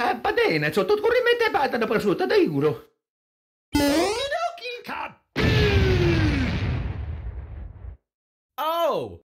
Eh, padene, sotto corrimento e patata per sotto, dai uno. Oh!